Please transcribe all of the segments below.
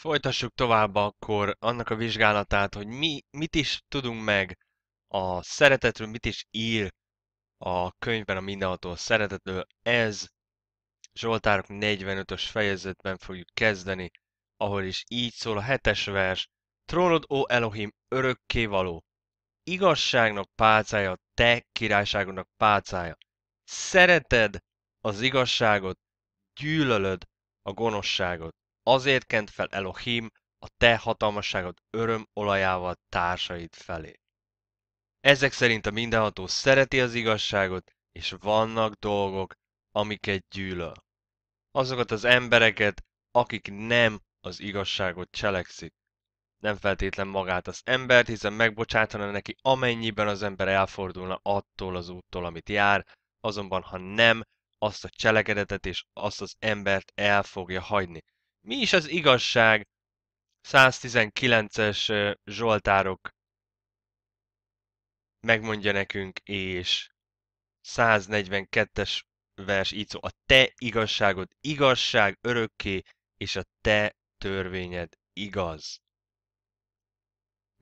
Folytassuk tovább akkor annak a vizsgálatát, hogy mi, mit is tudunk meg a szeretetről, mit is ír a könyvben a mindenható szeretetről. Ez Zsoltárok 45-ös fejezetben fogjuk kezdeni, ahol is így szól a hetes vers. Trónod, ó Elohim, való. igazságnak pálcája, te királyságodnak pálcája. Szereted az igazságot, gyűlölöd a gonoszságot. Azért kent fel Elohim a te hatalmasságod öröm olajával társaid felé. Ezek szerint a mindenható szereti az igazságot, és vannak dolgok, amiket gyűlöl. Azokat az embereket, akik nem az igazságot cselekszik. Nem feltétlen magát az embert, hiszen megbocsátana neki amennyiben az ember elfordulna attól az úttól, amit jár, azonban ha nem, azt a cselekedetet és azt az embert el fogja hagyni. Mi is az igazság? 119-es Zsoltárok megmondja nekünk, és 142-es vers így szól, a te igazságod igazság örökké, és a te törvényed igaz.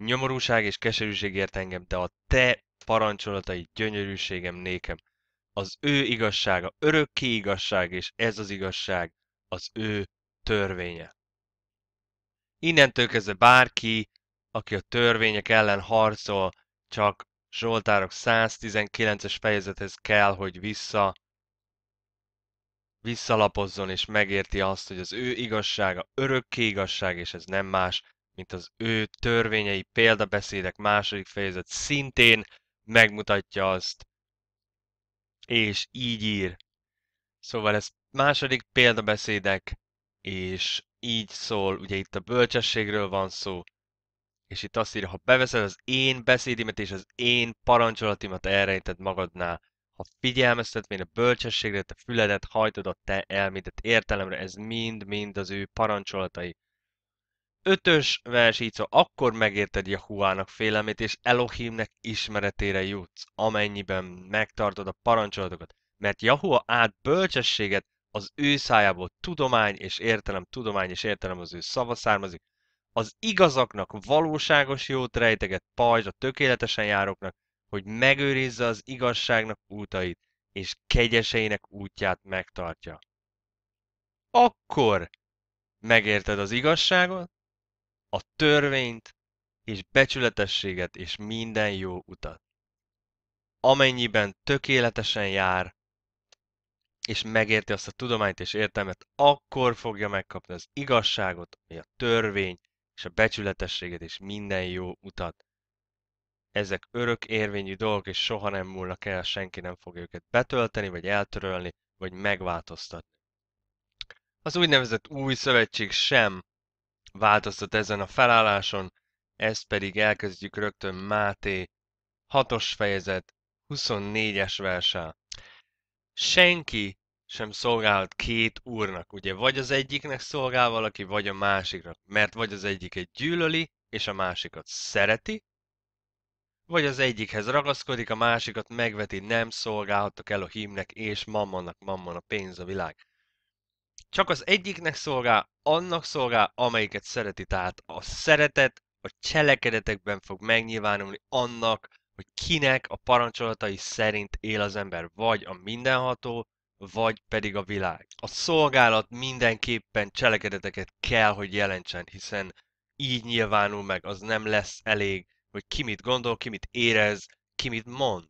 Nyomorúság és keserűség ért engem, de a te parancsolatai gyönyörűségem nékem. Az ő igazsága örökké igazság, és ez az igazság az ő törvénye. Innentől kezdve bárki, aki a törvények ellen harcol, csak Zsoltárok 119-es fejezethez kell, hogy vissza visszalapozzon és megérti azt, hogy az ő igazsága örökké igazság, és ez nem más, mint az ő törvényei példabeszédek második fejezet szintén megmutatja azt, és így ír. Szóval ez második példabeszédek és így szól, ugye itt a bölcsességről van szó, és itt azt írja, ha beveszed az én beszédimet és az én parancsolatimat elrejted magadnál, ha figyelmeztet én a bölcsességre, te füledet hajtod a te elmédet értelemre, ez mind-mind az ő parancsolatai. Ötös vers így szó, akkor megérted Jahuának félelmét, és Elohimnek ismeretére jutsz, amennyiben megtartod a parancsolatokat. Mert Jahua át bölcsességet az ő szájából tudomány és értelem, tudomány és értelem az ő szava származik, az igazaknak valóságos jót rejteget pajzs a tökéletesen járóknak, hogy megőrizze az igazságnak útait, és kegyeseinek útját megtartja. Akkor megérted az igazságot, a törvényt, és becsületességet és minden jó utat. Amennyiben tökéletesen jár, és megérti azt a tudományt és értelmet, akkor fogja megkapni az igazságot, ami a törvény és a becsületességet és minden jó utat. Ezek örök érvényű dolgok, és soha nem múlnak el, senki nem fogja őket betölteni, vagy eltörölni, vagy megváltoztatni. Az úgynevezett új szövetség sem változtat ezen a felálláson, ezt pedig elkezdjük rögtön Máté 6-os fejezet 24-es versen. Senki sem szolgálhat két úrnak. Ugye vagy az egyiknek szolgál valaki, vagy a másiknak. Mert vagy az egyik egy gyűlöli, és a másikat szereti, vagy az egyikhez ragaszkodik, a másikat megveti, nem szolgálhattak el a hímnek és mammonnak, mammon a pénz a világ. Csak az egyiknek szolgál, annak szolgál, amelyiket szereti, tehát a szeretet a cselekedetekben fog megnyilvánulni annak, hogy kinek a parancsolatai szerint él az ember, vagy a mindenható, vagy pedig a világ. A szolgálat mindenképpen cselekedeteket kell, hogy jelentsen, hiszen így nyilvánul meg, az nem lesz elég, hogy ki mit gondol, ki mit érez, ki mit mond.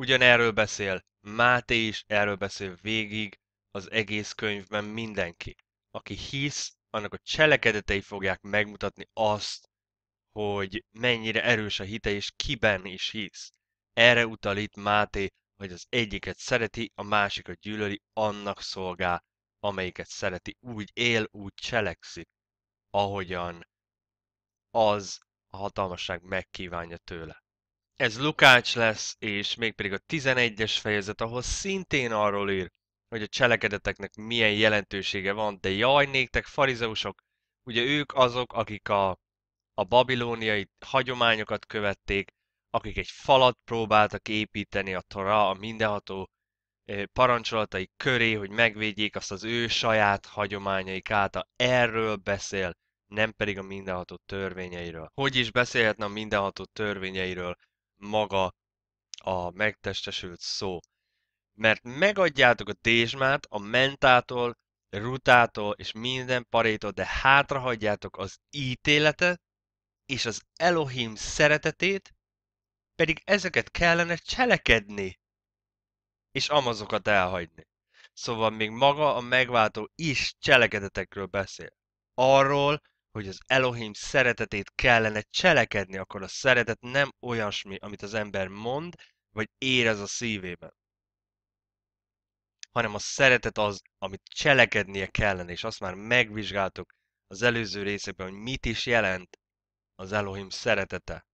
Ugyanerről beszél Máté is, erről beszél végig az egész könyvben mindenki. Aki hisz, annak a cselekedetei fogják megmutatni azt, hogy mennyire erős a hite, és kiben is hisz. Erre utalít Máté hogy az egyiket szereti, a másikat gyűlöli, annak szolgál, amelyiket szereti. Úgy él, úgy cselekszik, ahogyan az a hatalmasság megkívánja tőle. Ez Lukács lesz, és mégpedig a 11-es fejezet, ahol szintén arról ír, hogy a cselekedeteknek milyen jelentősége van, de jaj, néktek farizeusok, ugye ők azok, akik a, a babilóniai hagyományokat követték, akik egy falat próbáltak építeni a Tora, a mindenható parancsolatai köré, hogy megvédjék azt az ő saját hagyományaik által. Erről beszél, nem pedig a mindenható törvényeiről. Hogy is beszélhetne a mindenható törvényeiről maga a megtestesült szó? Mert megadjátok a tésmát a mentától, rutától és minden parétól, de hátrahagyjátok az ítéletet és az Elohim szeretetét, pedig ezeket kellene cselekedni, és amazokat elhagyni. Szóval még maga a megváltó is cselekedetekről beszél. Arról, hogy az Elohim szeretetét kellene cselekedni, akkor a szeretet nem olyasmi, amit az ember mond, vagy érez a szívében. Hanem a szeretet az, amit cselekednie kellene, és azt már megvizsgáltuk az előző részekben, hogy mit is jelent az Elohim szeretete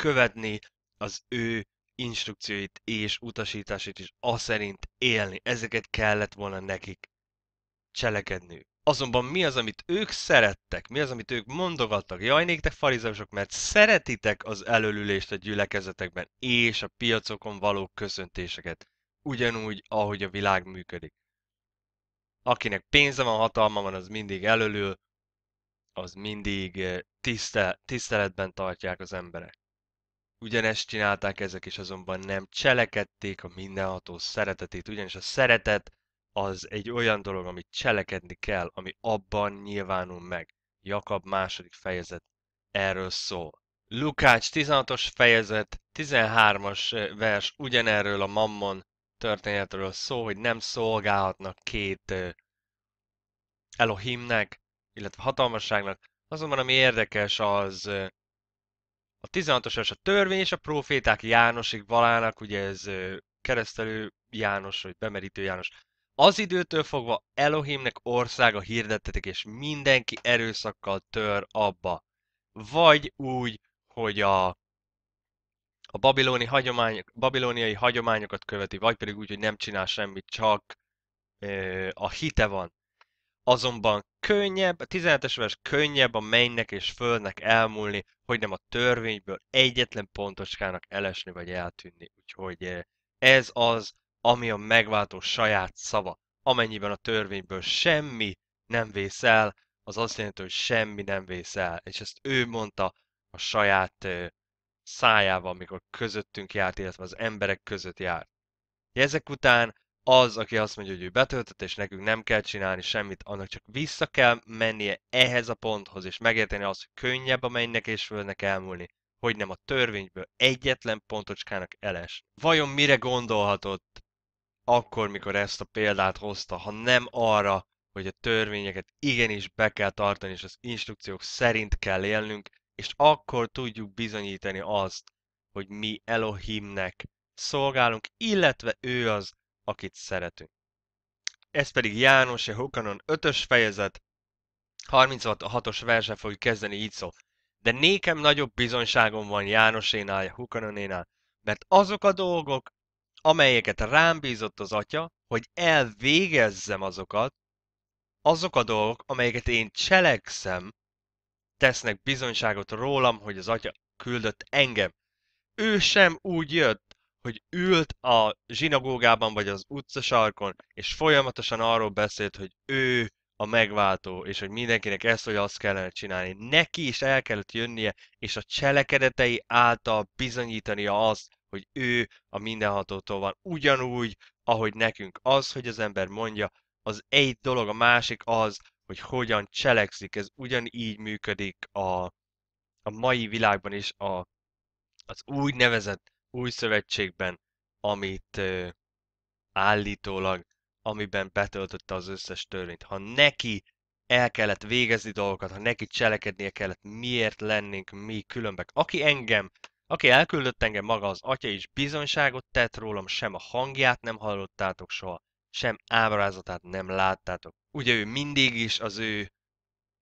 követni az ő instrukcióit és utasításait, is a szerint élni. Ezeket kellett volna nekik cselekedni. Azonban mi az, amit ők szerettek, mi az, amit ők mondogattak, jaj néktek farizeusok, mert szeretitek az előlülést a gyülekezetekben és a piacokon való köszöntéseket, ugyanúgy, ahogy a világ működik. Akinek pénze van, hatalma van, az mindig előlül, az mindig eh, tisztel, tiszteletben tartják az emberek. Ugyanezt csinálták ezek is, azonban nem cselekedték a mindenható szeretetét, ugyanis a szeretet az egy olyan dolog, amit cselekedni kell, ami abban nyilvánul meg. Jakab második fejezet erről szól. Lukács 16-os fejezet, 13-as eh, vers ugyanerről a mammon történetről szól, hogy nem szolgálhatnak két eh, Elohimnek, illetve hatalmasságnak. Azonban ami érdekes az, eh, a 16-os a törvény, és a proféták Jánosig Balának, ugye ez keresztelő János, vagy bemerítő János. Az időtől fogva Elohimnek országa hirdettetik, és mindenki erőszakkal tör abba. Vagy úgy, hogy a, a babiloni hagyomány, babiloniai hagyományokat követi, vagy pedig úgy, hogy nem csinál semmit, csak ö, a hite van azonban könnyebb, a 17-es könnyebb a mennek és fölnek elmúlni, hogy nem a törvényből egyetlen pontoskának elesni vagy eltűnni. Úgyhogy eh, ez az, ami a megváltó saját szava. Amennyiben a törvényből semmi nem vész el, az azt jelenti, hogy semmi nem vész el. És ezt ő mondta a saját eh, szájával, amikor közöttünk járt, illetve az emberek között járt. Ezek után az, aki azt mondja, hogy ő betöltött, és nekünk nem kell csinálni semmit, annak csak vissza kell mennie ehhez a ponthoz, és megérteni azt, hogy könnyebb a mennynek és földnek elmúlni, hogy nem a törvényből egyetlen pontocskának eles. Vajon mire gondolhatott akkor, mikor ezt a példát hozta, ha nem arra, hogy a törvényeket igenis be kell tartani, és az instrukciók szerint kell élnünk, és akkor tudjuk bizonyítani azt, hogy mi Elohimnek szolgálunk, illetve ő az, akit szeretünk. Ez pedig János e Hukanon 5-ös fejezet, 36-os verse fog kezdeni így szó. De nékem nagyobb bizonyságom van Jánosénál, Hukanonénál, mert azok a dolgok, amelyeket rám bízott az atya, hogy elvégezzem azokat, azok a dolgok, amelyeket én cselekszem, tesznek bizonyságot rólam, hogy az atya küldött engem. Ő sem úgy jött, hogy ült a zsinagógában vagy az utcasarkon, és folyamatosan arról beszélt, hogy ő a megváltó, és hogy mindenkinek ezt vagy azt kellene csinálni. Neki is el kellett jönnie, és a cselekedetei által bizonyítania azt, hogy ő a mindenhatótól van. Ugyanúgy, ahogy nekünk az, hogy az ember mondja, az egy dolog, a másik az, hogy hogyan cselekszik. Ez ugyanígy működik a, a mai világban is a, az úgynevezett új szövetségben, amit ö, állítólag, amiben betöltötte az összes törvényt. Ha neki el kellett végezni dolgokat, ha neki cselekednie kellett, miért lennénk mi különbek? Aki engem, aki elküldött engem maga az atya is bizonyságot tett rólam, sem a hangját nem hallottátok soha, sem ábrázatát nem láttátok. Ugye ő mindig is az ő,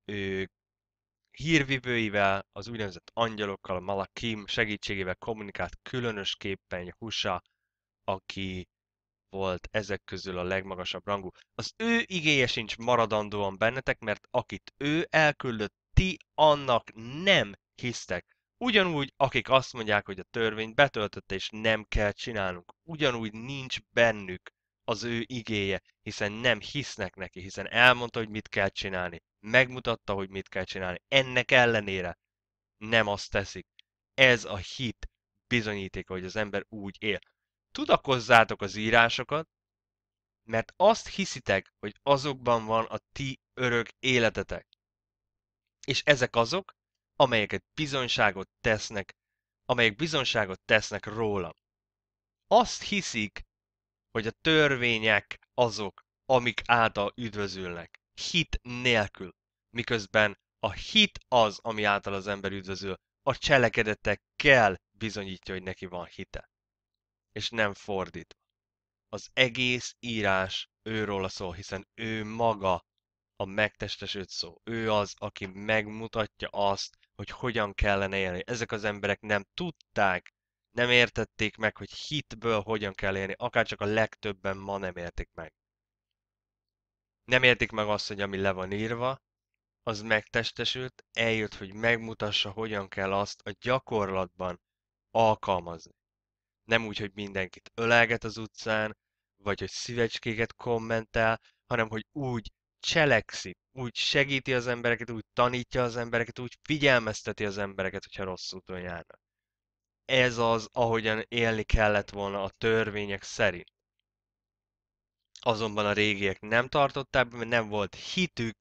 ő hírvivőivel, az úgynevezett angyalokkal, a Malakim segítségével kommunikált különösképpen Husa, aki volt ezek közül a legmagasabb rangú. Az ő igéje sincs maradandóan bennetek, mert akit ő elküldött, ti annak nem hisztek. Ugyanúgy, akik azt mondják, hogy a törvényt betöltötte és nem kell csinálnunk, ugyanúgy nincs bennük az ő igéje, hiszen nem hisznek neki, hiszen elmondta, hogy mit kell csinálni, megmutatta, hogy mit kell csinálni. Ennek ellenére nem azt teszik. Ez a hit bizonyítéka, hogy az ember úgy él. Tudakozzátok az írásokat, mert azt hiszitek, hogy azokban van a ti örök életetek. És ezek azok, amelyeket bizonyságot tesznek, amelyek bizonyságot tesznek rólam. Azt hiszik, hogy a törvények azok, amik által üdvözülnek. Hit nélkül. Miközben a hit az, ami által az ember üdvözül. A cselekedetek kell bizonyítja, hogy neki van hite. És nem fordít. Az egész írás őról szól, hiszen ő maga a megtestesült szó. Ő az, aki megmutatja azt, hogy hogyan kellene élni. Ezek az emberek nem tudták nem értették meg, hogy hitből hogyan kell élni, akár csak a legtöbben ma nem értik meg. Nem értik meg azt, hogy ami le van írva, az megtestesült, eljött, hogy megmutassa, hogyan kell azt a gyakorlatban alkalmazni. Nem úgy, hogy mindenkit ölelget az utcán, vagy hogy szívecskéket kommentel, hanem hogy úgy cselekszik, úgy segíti az embereket, úgy tanítja az embereket, úgy figyelmezteti az embereket, hogyha rossz úton járnak ez az, ahogyan élni kellett volna a törvények szerint. Azonban a régiek nem tartották, mert nem volt hitük,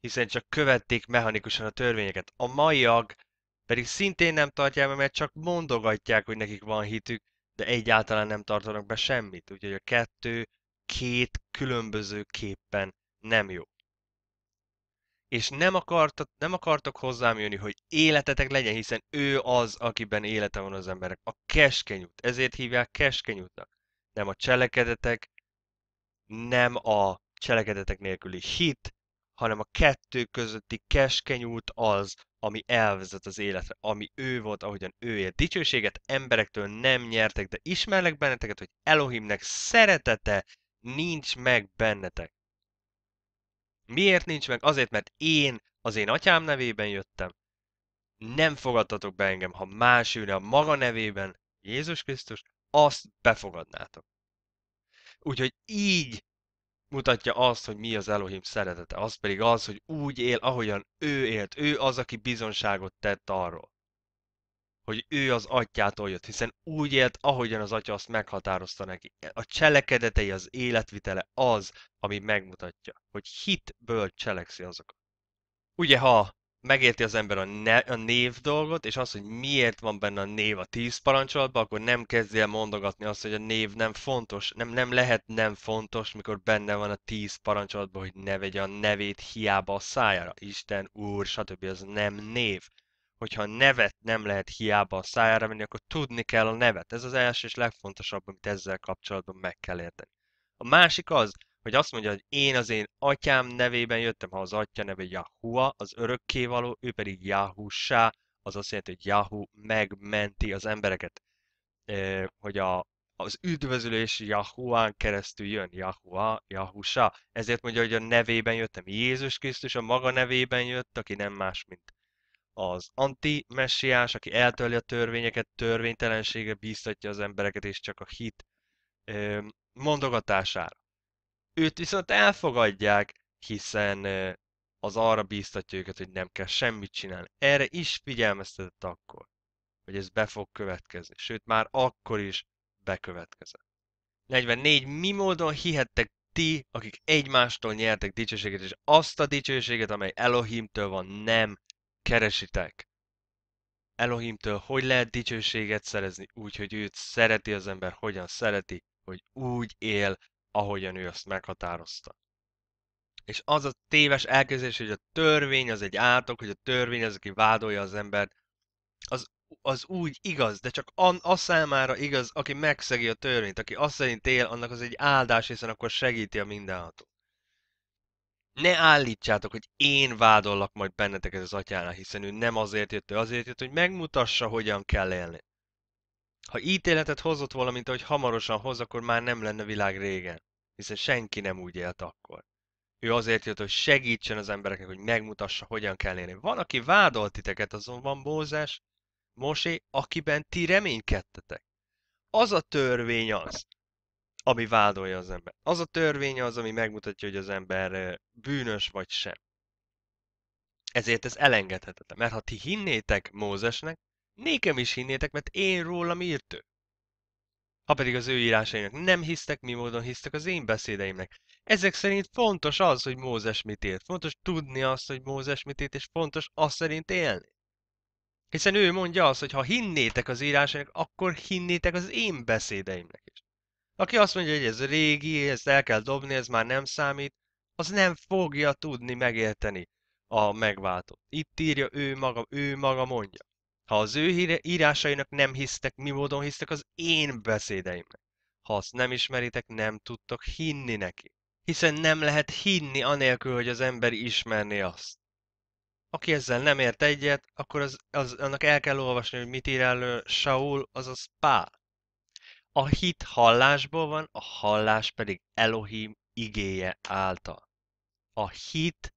hiszen csak követték mechanikusan a törvényeket. A maiak pedig szintén nem tartják mert csak mondogatják, hogy nekik van hitük, de egyáltalán nem tartanak be semmit. Úgyhogy a kettő két különböző képpen nem jó és nem, akartat, nem akartok hozzám jönni, hogy életetek legyen, hiszen ő az, akiben élete van az emberek. A keskeny út. Ezért hívják keskeny útnak. Nem a cselekedetek, nem a cselekedetek nélküli hit, hanem a kettő közötti keskeny út az, ami elvezet az életre, ami ő volt, ahogyan ő élt. Dicsőséget emberektől nem nyertek, de ismerlek benneteket, hogy Elohimnek szeretete nincs meg bennetek. Miért nincs meg? Azért, mert én az én atyám nevében jöttem. Nem fogadtatok be engem, ha más ülne a maga nevében Jézus Krisztus, azt befogadnátok. Úgyhogy így mutatja azt, hogy mi az Elohim szeretete. Az pedig az, hogy úgy él, ahogyan ő élt. Ő az, aki bizonságot tett arról hogy ő az atyától jött, hiszen úgy élt, ahogyan az atya azt meghatározta neki. A cselekedetei, az életvitele az, ami megmutatja, hogy hitből cselekszi azokat. Ugye, ha megérti az ember a, ne, a név dolgot, és azt, hogy miért van benne a név a tíz parancsolatban, akkor nem kezdje el mondogatni azt, hogy a név nem fontos, nem, nem lehet nem fontos, mikor benne van a tíz parancsolatban, hogy ne vegye a nevét hiába a szájára. Isten, Úr, stb. az nem név hogyha a nevet nem lehet hiába a szájára venni, akkor tudni kell a nevet. Ez az első és legfontosabb, amit ezzel kapcsolatban meg kell érteni. A másik az, hogy azt mondja, hogy én az én atyám nevében jöttem, ha az atya neve Yahua, az örökkévaló, ő pedig Yahushá, az azt jelenti, hogy Jahu megmenti az embereket. E, hogy a, az üdvözülés Yahuán keresztül jön, Yahua, Yahusha. Ezért mondja, hogy a nevében jöttem. Jézus Krisztus a maga nevében jött, aki nem más, mint az anti-messiás, aki eltörli a törvényeket, törvénytelenségre bíztatja az embereket, és csak a hit ö, mondogatására. Őt viszont elfogadják, hiszen ö, az arra bíztatja őket, hogy nem kell semmit csinálni. Erre is figyelmeztetett akkor, hogy ez be fog következni, sőt már akkor is bekövetkezett. 44. Mi módon hihettek ti, akik egymástól nyertek dicsőséget, és azt a dicsőséget, amely Elohimtől van, nem keresitek. Elohimtől hogy lehet dicsőséget szerezni úgy, hogy őt szereti az ember, hogyan szereti, hogy úgy él, ahogyan ő azt meghatározta. És az a téves elképzelés, hogy a törvény az egy átok, hogy a törvény az, aki vádolja az embert, az, az úgy igaz, de csak an, az számára igaz, aki megszegi a törvényt, aki azt szerint él, annak az egy áldás, hiszen akkor segíti a mindenhatót ne állítsátok, hogy én vádollak majd benneteket az atyánál, hiszen ő nem azért jött, ő azért jött, hogy megmutassa, hogyan kell élni. Ha ítéletet hozott volna, mint ahogy hamarosan hoz, akkor már nem lenne világ régen, hiszen senki nem úgy élt akkor. Ő azért jött, hogy segítsen az embereknek, hogy megmutassa, hogyan kell élni. Van, aki vádolt titeket, azonban Mózes, Mosé, akiben ti reménykedtetek. Az a törvény az, ami vádolja az ember. Az a törvény az, ami megmutatja, hogy az ember bűnös vagy sem. Ezért ez elengedhetetlen. Mert ha ti hinnétek Mózesnek, nékem is hinnétek, mert én rólam írt ő. Ha pedig az ő írásainak nem hisztek, mi módon hisztek az én beszédeimnek. Ezek szerint fontos az, hogy Mózes mit írt. Fontos tudni azt, hogy Mózes mit írt, és fontos azt szerint élni. Hiszen ő mondja azt, hogy ha hinnétek az írásainak, akkor hinnétek az én beszédeimnek aki azt mondja, hogy ez régi, ezt el kell dobni, ez már nem számít, az nem fogja tudni megérteni a megváltót. Itt írja ő maga, ő maga mondja. Ha az ő írásainak nem hisztek, mi módon hisztek az én beszédeimnek? Ha azt nem ismeritek, nem tudtok hinni neki. Hiszen nem lehet hinni anélkül, hogy az ember ismerné azt. Aki ezzel nem ért egyet, akkor az, az, annak el kell olvasni, hogy mit ír elő Saul, azaz Pál. A hit hallásból van, a hallás pedig Elohim igéje által. A hit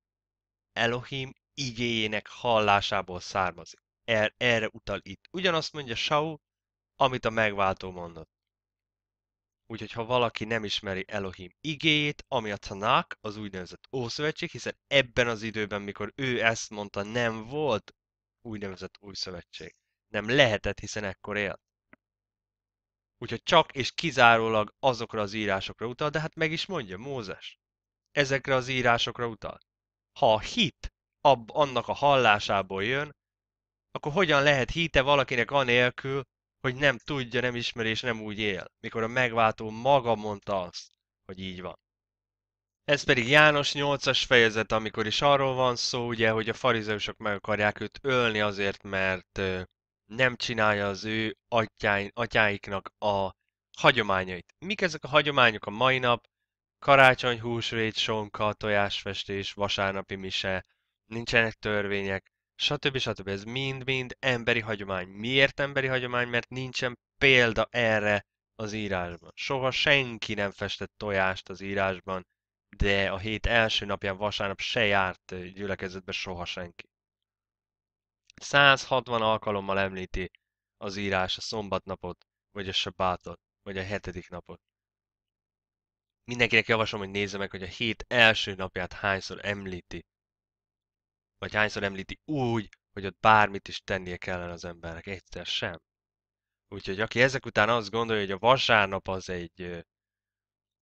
Elohim igéjének hallásából származik. Er, erre utal itt. Ugyanazt mondja Saul, amit a megváltó mondott. Úgyhogy ha valaki nem ismeri Elohim igéjét, ami a Tanák, az úgynevezett Ószövetség, hiszen ebben az időben, mikor ő ezt mondta, nem volt úgynevezett Új Szövetség. Nem lehetett, hiszen ekkor élt. Úgyhogy csak és kizárólag azokra az írásokra utal, de hát meg is mondja Mózes. Ezekre az írásokra utal. Ha a hit ab, annak a hallásából jön, akkor hogyan lehet hite valakinek anélkül, hogy nem tudja, nem ismeri és nem úgy él, mikor a megváltó maga mondta azt, hogy így van. Ez pedig János 8-as fejezet, amikor is arról van szó, ugye, hogy a farizeusok meg akarják őt ölni azért, mert nem csinálja az ő atyáin, atyáiknak a hagyományait. Mik ezek a hagyományok a mai nap? Karácsony, húsvét, sonka, tojásfestés, vasárnapi mise, nincsenek törvények, stb. stb. Ez mind-mind emberi hagyomány. Miért emberi hagyomány? Mert nincsen példa erre az írásban. Soha senki nem festett tojást az írásban, de a hét első napján vasárnap se járt gyülekezetbe soha senki. 160 alkalommal említi az írás a szombatnapot, vagy a sabátot, vagy a hetedik napot. Mindenkinek javaslom, hogy nézze meg, hogy a hét első napját hányszor említi. Vagy hányszor említi úgy, hogy ott bármit is tennie kellene az embernek, egyszer sem. Úgyhogy aki ezek után azt gondolja, hogy a vasárnap az egy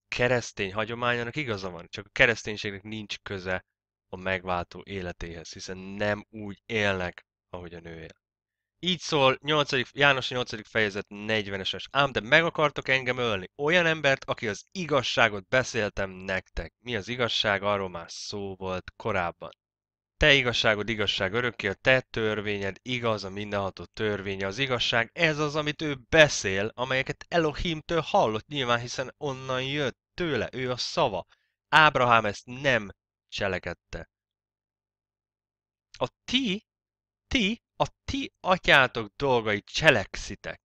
keresztény hagyományának igaza van, csak a kereszténységnek nincs köze a megváltó életéhez, hiszen nem úgy élnek, ahogy a nő él. Így szól 8. János 8. fejezet 40-es. Ám de meg akartok engem ölni, olyan embert, aki az igazságot beszéltem nektek. Mi az igazság, arról már szó volt korábban. Te igazságod igazság örökké, a te törvényed igaz, a mindenható törvénye az igazság. Ez az, amit ő beszél, amelyeket Elohimtől hallott nyilván, hiszen onnan jött tőle, ő a szava. Ábrahám ezt nem cselekedte. A ti ti a ti atyátok dolgait cselekszitek.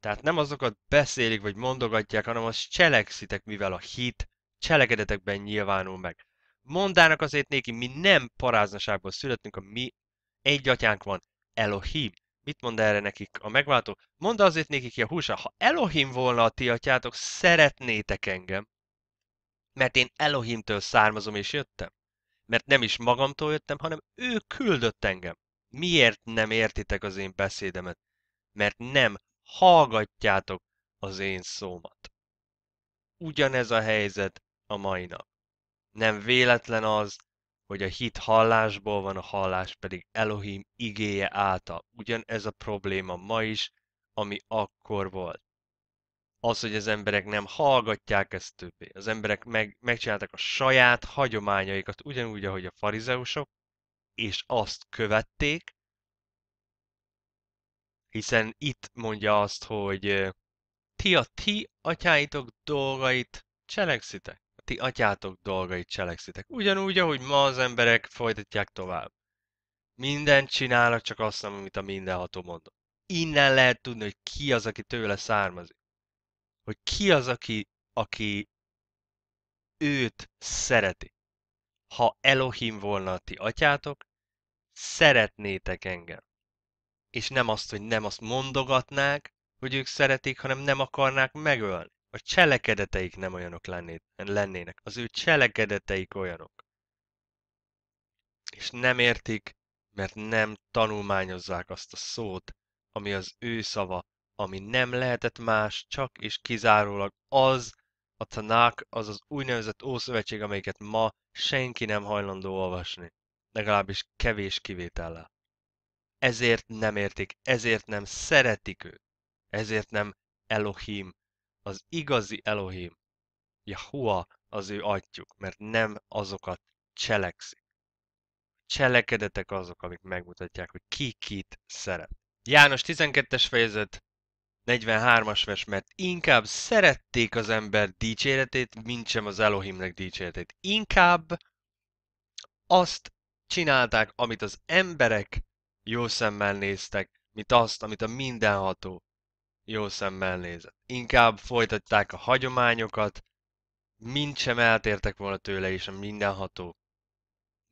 Tehát nem azokat beszélik vagy mondogatják, hanem azt cselekszitek, mivel a hit cselekedetekben nyilvánul meg. Mondának azért néki, mi nem paráznaságból születünk, a mi egy atyánk van, Elohim. Mit mond erre nekik a megváltó? Mondd azért nekik ki a húsa, ha Elohim volna a ti atyátok, szeretnétek engem. Mert én Elohimtől származom és jöttem. Mert nem is magamtól jöttem, hanem ő küldött engem. Miért nem értitek az én beszédemet? Mert nem hallgatjátok az én szómat. Ugyanez a helyzet a mai nap. Nem véletlen az, hogy a hit hallásból van, a hallás pedig Elohim igéje által. Ugyanez a probléma ma is, ami akkor volt. Az, hogy az emberek nem hallgatják ezt többé. Az emberek meg, megcsinálták a saját hagyományaikat, ugyanúgy, ahogy a farizeusok, és azt követték, hiszen itt mondja azt, hogy ti a ti atyáitok dolgait cselekszitek. A ti atyátok dolgait cselekszitek. Ugyanúgy, ahogy ma az emberek folytatják tovább. Mindent csinálnak, csak azt nem, amit a mindenható mondott. Innen lehet tudni, hogy ki az, aki tőle származik. Hogy ki az, aki, aki őt szereti. Ha Elohim volna a ti atyátok, szeretnétek engem. És nem azt, hogy nem azt mondogatnák, hogy ők szeretik, hanem nem akarnák megölni. A cselekedeteik nem olyanok lennének. Az ő cselekedeteik olyanok. És nem értik, mert nem tanulmányozzák azt a szót, ami az ő szava, ami nem lehetett más, csak és kizárólag az a tanák, az az úgynevezett Ószövetség, amelyiket ma senki nem hajlandó olvasni legalábbis kevés kivétellel. Ezért nem értik, ezért nem szeretik őt, ezért nem Elohim, az igazi Elohim, Jahua az ő atyuk, mert nem azokat cselekszik. Cselekedetek azok, amik megmutatják, hogy ki kit szeret. János 12-es fejezet, 43-as vers, mert inkább szerették az ember dicséretét, mint sem az Elohimnek dicséretét. Inkább azt csinálták, amit az emberek jó szemmel néztek, mint azt, amit a mindenható jó szemmel nézett. Inkább folytatták a hagyományokat, mint sem eltértek volna tőle, és a mindenható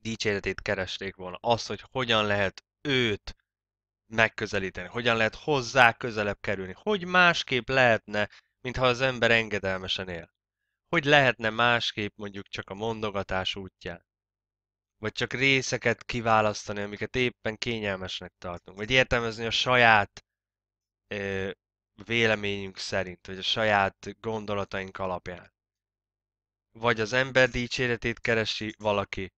dicséretét keresték volna. Azt, hogy hogyan lehet őt megközelíteni, hogyan lehet hozzá közelebb kerülni, hogy másképp lehetne, mintha az ember engedelmesen él. Hogy lehetne másképp mondjuk csak a mondogatás útján vagy csak részeket kiválasztani, amiket éppen kényelmesnek tartunk, vagy értelmezni a saját ö, véleményünk szerint, vagy a saját gondolataink alapján. Vagy az ember dicséretét keresi valaki,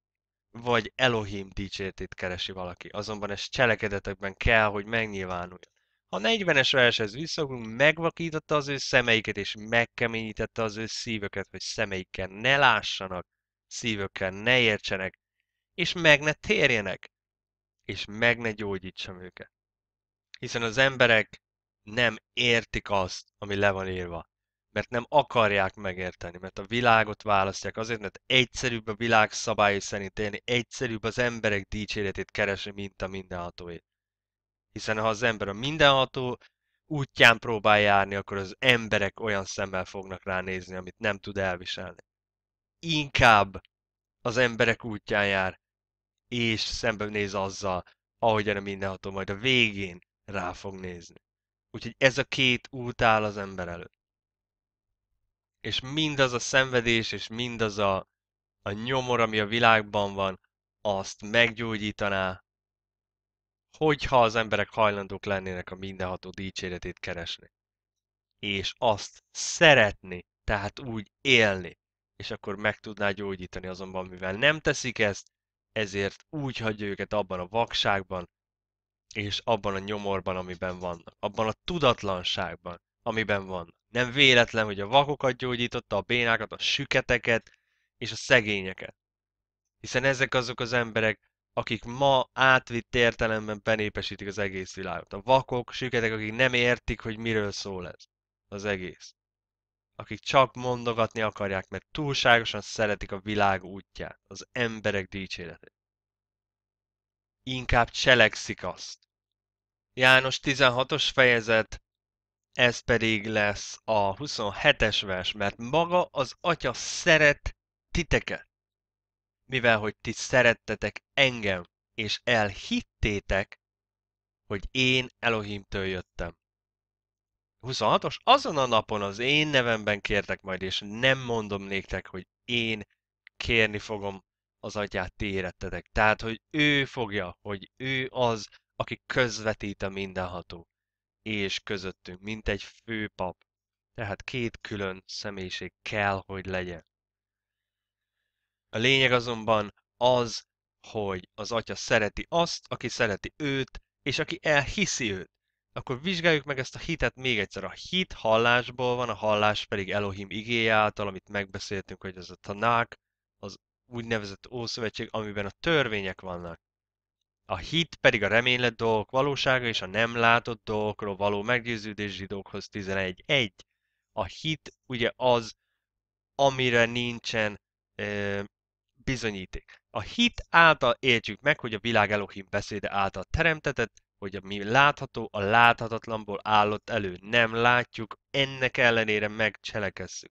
vagy Elohim dicséretét keresi valaki, azonban ez cselekedetekben kell, hogy megnyilvánuljon. A 40-es vershez visszakunk, megvakította az ő szemeiket, és megkeményítette az ő szívöket, hogy szemeikkel ne lássanak, szívökkel ne értsenek, és meg ne térjenek, és meg ne gyógyítsam őket. Hiszen az emberek nem értik azt, ami le van írva, mert nem akarják megérteni, mert a világot választják azért, mert egyszerűbb a világ szabályi szerint élni, egyszerűbb az emberek dicséretét keresni, mint a mindenhatóét. Hiszen ha az ember a mindenható útján próbál járni, akkor az emberek olyan szemmel fognak ránézni, amit nem tud elviselni. Inkább az emberek útján jár, és szembe néz azzal, ahogyan a mindenható majd a végén rá fog nézni. Úgyhogy ez a két út áll az ember előtt. És mindaz a szenvedés, és mindaz a, a nyomor, ami a világban van, azt meggyógyítaná, hogyha az emberek hajlandók lennének a mindenható dicséretét keresni. És azt szeretni, tehát úgy élni, és akkor meg tudná gyógyítani azonban, mivel nem teszik ezt, ezért úgy hagyja őket abban a vakságban, és abban a nyomorban, amiben vannak, abban a tudatlanságban, amiben vannak. Nem véletlen, hogy a vakokat gyógyította, a bénákat, a süketeket és a szegényeket. Hiszen ezek azok az emberek, akik ma átvitt értelemben benépesítik az egész világot. A vakok, süketek, akik nem értik, hogy miről szól ez az egész akik csak mondogatni akarják, mert túlságosan szeretik a világ útját, az emberek dicséretét. Inkább cselekszik azt. János 16-os fejezet, ez pedig lesz a 27-es vers, mert maga az Atya szeret titeket, mivel hogy ti szerettetek engem, és elhittétek, hogy én Elohimtől jöttem. 26-os, azon a napon az én nevemben kértek majd, és nem mondom néktek, hogy én kérni fogom az atyát ti érettetek. Tehát, hogy ő fogja, hogy ő az, aki közvetít a mindenható, és közöttünk, mint egy főpap. Tehát két külön személyiség kell, hogy legyen. A lényeg azonban az, hogy az atya szereti azt, aki szereti őt, és aki elhiszi őt akkor vizsgáljuk meg ezt a hitet még egyszer. A hit hallásból van, a hallás pedig Elohim igéje által, amit megbeszéltünk, hogy ez a tanák, az úgynevezett Ószövetség, amiben a törvények vannak. A hit pedig a reménylet dolgok valósága és a nem látott dolgokról való meggyőződés zsidókhoz 11.1. A hit ugye az, amire nincsen e, bizonyíték. A hit által értjük meg, hogy a világ Elohim beszéde által teremtetett, hogy mi látható, a láthatatlanból állott elő. Nem látjuk, ennek ellenére megcselekesszük.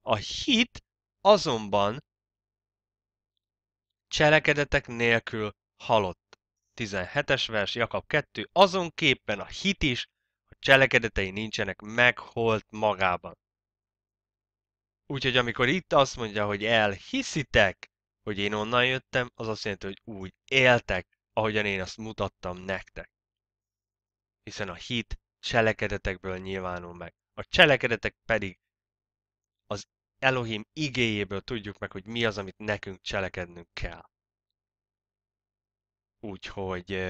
A hit azonban cselekedetek nélkül halott. 17-es vers, Jakab 2. Azonképpen a hit is, a cselekedetei nincsenek megholt magában. Úgyhogy amikor itt azt mondja, hogy elhiszitek, hogy én onnan jöttem, az azt jelenti, hogy úgy éltek, ahogyan én azt mutattam nektek hiszen a hit cselekedetekből nyilvánul meg. A cselekedetek pedig az Elohim igéjéből tudjuk meg, hogy mi az, amit nekünk cselekednünk kell. Úgyhogy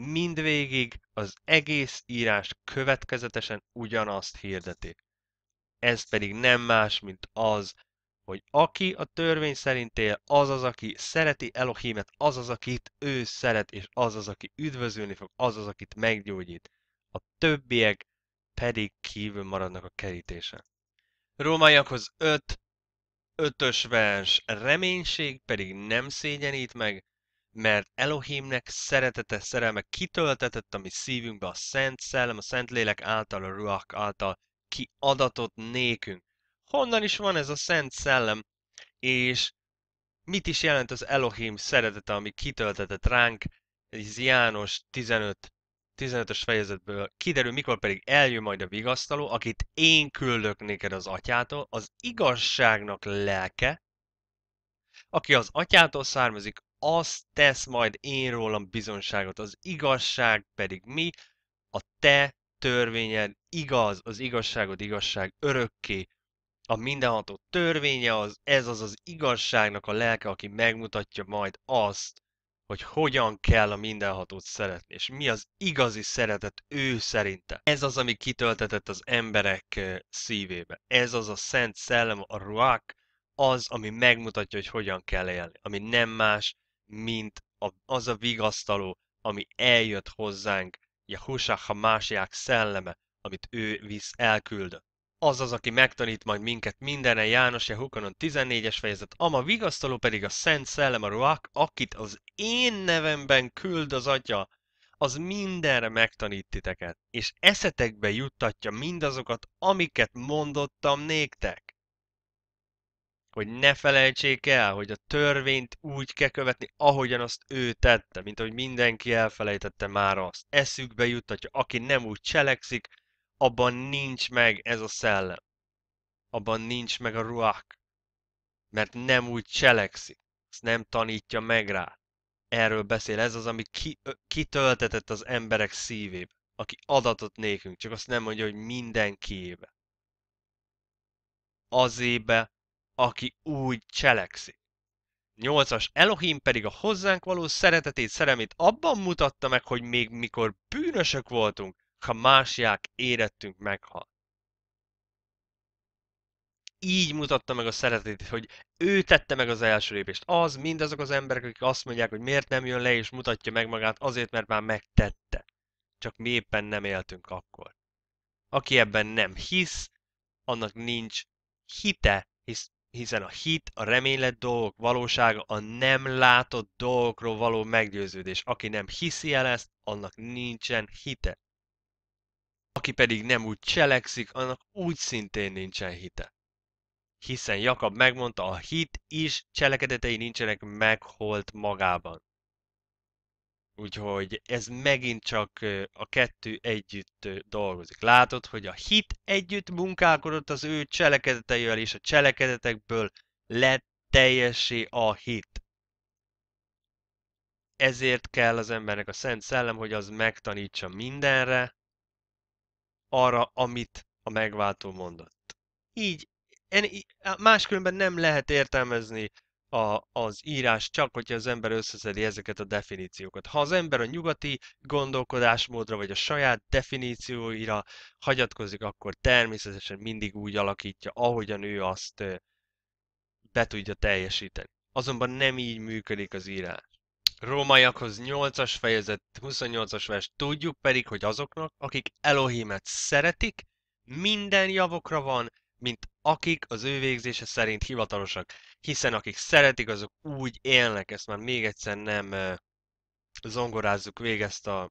mindvégig az egész írás következetesen ugyanazt hirdeti. Ez pedig nem más, mint az, hogy aki a törvény szerint él, az az, aki szereti Elohimet, az az, akit ő szeret, és az az, aki üdvözülni fog, az az, akit meggyógyít. A többiek pedig kívül maradnak a kerítésen. Rómaiakhoz 5, 5-ös vers. Reménység pedig nem szégyenít meg, mert Elohimnek szeretete, szerelme kitöltetett a mi szívünkbe a Szent Szellem, a Szent Lélek által, a Ruach által kiadatott nékünk honnan is van ez a Szent Szellem, és mit is jelent az Elohim szeretete, ami kitöltetett ránk, ez János 15 15-ös fejezetből kiderül, mikor pedig eljön majd a vigasztaló, akit én küldök néked az atyától, az igazságnak lelke, aki az atyától származik, az tesz majd én rólam bizonságot, az igazság pedig mi, a te törvényed igaz, az igazságod igazság örökké, a mindenható törvénye az, ez az az igazságnak a lelke, aki megmutatja majd azt, hogy hogyan kell a mindenhatót szeretni, és mi az igazi szeretet ő szerinte. Ez az, ami kitöltetett az emberek szívébe. Ez az a szent szellem, a ruák, az, ami megmutatja, hogy hogyan kell élni. Ami nem más, mint az a vigasztaló, ami eljött hozzánk, Jahusha Hamásiák szelleme, amit ő visz, elküldött az az, aki megtanít majd minket mindenre János Jehukanon 14-es fejezet, ama vigasztaló pedig a Szent Szellem a Ruak, akit az én nevemben küld az Atya, az mindenre megtanít titeket, és eszetekbe juttatja mindazokat, amiket mondottam néktek. Hogy ne felejtsék el, hogy a törvényt úgy kell követni, ahogyan azt ő tette, mint ahogy mindenki elfelejtette már azt. Eszükbe juttatja, aki nem úgy cselekszik, abban nincs meg ez a szellem. Abban nincs meg a ruák. Mert nem úgy cselekszik. Ezt nem tanítja meg rá. Erről beszél. Ez az, ami ki, kitöltetett az emberek szívébe. Aki adatot nékünk, csak azt nem mondja, hogy mindenkiébe. Azébe, aki úgy cselekszik. Nyolcas Elohim pedig a hozzánk való szeretetét, szeremét abban mutatta meg, hogy még mikor bűnösök voltunk, ha másják érettünk meghal. Így mutatta meg a szeretetét, hogy ő tette meg az első lépést. Az, mindazok az emberek, akik azt mondják, hogy miért nem jön le és mutatja meg magát, azért, mert már megtette. Csak mi éppen nem éltünk akkor. Aki ebben nem hisz, annak nincs hite, hisz hiszen a hit, a reménylet dolgok valósága, a nem látott dolgokról való meggyőződés. Aki nem hiszi el ezt, annak nincsen hite. Aki pedig nem úgy cselekszik, annak úgy szintén nincsen hite. Hiszen Jakab megmondta, a hit is cselekedetei nincsenek megholt magában. Úgyhogy ez megint csak a kettő együtt dolgozik. Látod, hogy a hit együtt munkálkodott az ő cselekedeteivel, és a cselekedetekből lett teljesi a hit. Ezért kell az embernek a Szent Szellem, hogy az megtanítsa mindenre, arra, amit a megváltó mondott. Így, en, máskülönben nem lehet értelmezni a, az írás, csak hogyha az ember összeszedi ezeket a definíciókat. Ha az ember a nyugati gondolkodásmódra, vagy a saját definícióira hagyatkozik, akkor természetesen mindig úgy alakítja, ahogyan ő azt be tudja teljesíteni. Azonban nem így működik az írás. Rómaiakhoz 8-as fejezet, 28-as vers. Tudjuk pedig, hogy azoknak, akik Elohimet szeretik, minden javokra van, mint akik az ő végzése szerint hivatalosak. Hiszen akik szeretik, azok úgy élnek, ezt már még egyszer nem zongorázzuk végig ezt, a,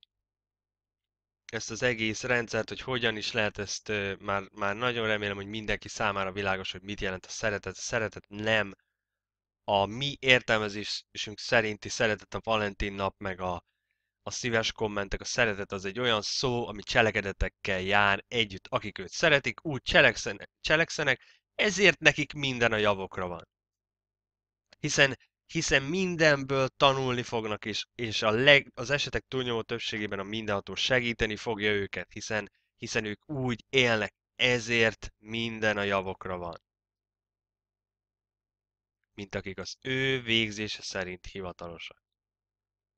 ezt az egész rendszert, hogy hogyan is lehet ezt, már, már nagyon remélem, hogy mindenki számára világos, hogy mit jelent a szeretet. A szeretet nem a mi értelmezésünk szerinti szeretet a Valentin nap, meg a, a szíves kommentek, a szeretet az egy olyan szó, ami cselekedetekkel jár együtt. Akik őt szeretik, úgy cselekszenek, cselekszenek ezért nekik minden a javokra van. Hiszen hiszen mindenből tanulni fognak, és, és a leg, az esetek túlnyomó többségében a mindenható segíteni fogja őket, hiszen, hiszen ők úgy élnek, ezért minden a javokra van mint akik az ő végzése szerint hivatalosak.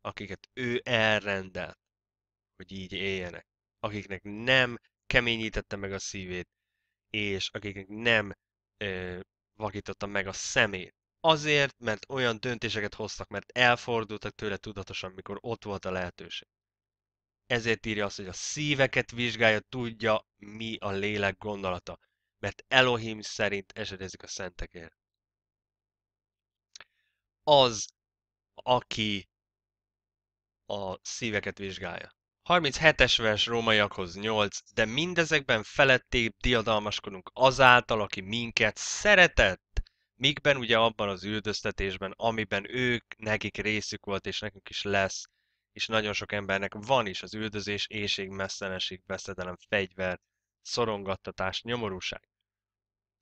Akiket ő elrendelt, hogy így éljenek. Akiknek nem keményítette meg a szívét, és akiknek nem ö, vakította meg a szemét. Azért, mert olyan döntéseket hoztak, mert elfordultak tőle tudatosan, mikor ott volt a lehetőség. Ezért írja azt, hogy a szíveket vizsgálja, tudja, mi a lélek gondolata. Mert Elohim szerint esedezik a szentekért az, aki a szíveket vizsgálja. 37-es vers rómaiakhoz 8, de mindezekben feletté diadalmaskodunk azáltal, aki minket szeretett, mikben ugye abban az üldöztetésben, amiben ők, nekik részük volt, és nekünk is lesz, és nagyon sok embernek van is az üldözés, éjség, messzenesik, veszedelem, fegyver, szorongattatás, nyomorúság.